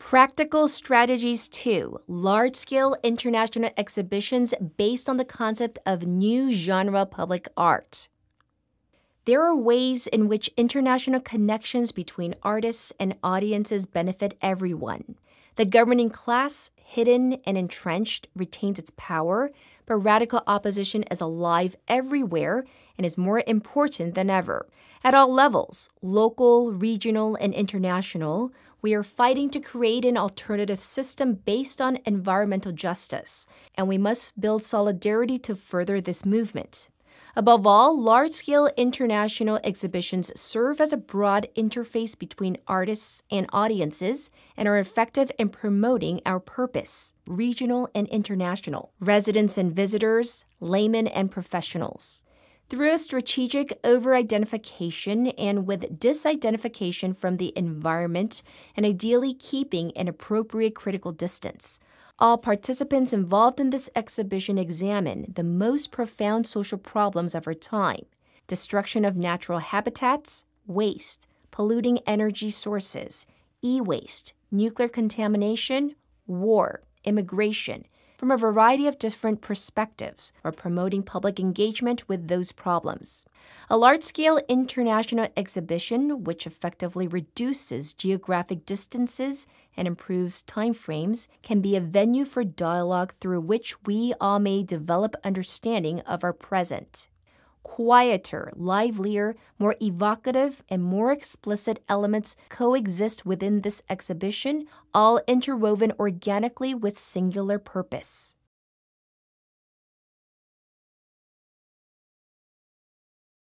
Practical Strategies 2 Large Scale International Exhibitions Based on the Concept of New Genre Public Art. There are ways in which international connections between artists and audiences benefit everyone. The governing class, hidden and entrenched, retains its power, but radical opposition is alive everywhere and is more important than ever. At all levels local, regional, and international we are fighting to create an alternative system based on environmental justice, and we must build solidarity to further this movement. Above all, large scale international exhibitions serve as a broad interface between artists and audiences and are effective in promoting our purpose, regional and international, residents and visitors, laymen and professionals through a strategic overidentification and with disidentification from the environment, and ideally keeping an appropriate critical distance. All participants involved in this exhibition examine the most profound social problems of our time destruction of natural habitats, waste, polluting energy sources, e waste, nuclear contamination, war, immigration from a variety of different perspectives or promoting public engagement with those problems. A large scale international exhibition, which effectively reduces geographic distances and improves timeframes, can be a venue for dialogue through which we all may develop understanding of our present quieter, livelier, more evocative, and more explicit elements coexist within this exhibition, all interwoven organically with singular purpose.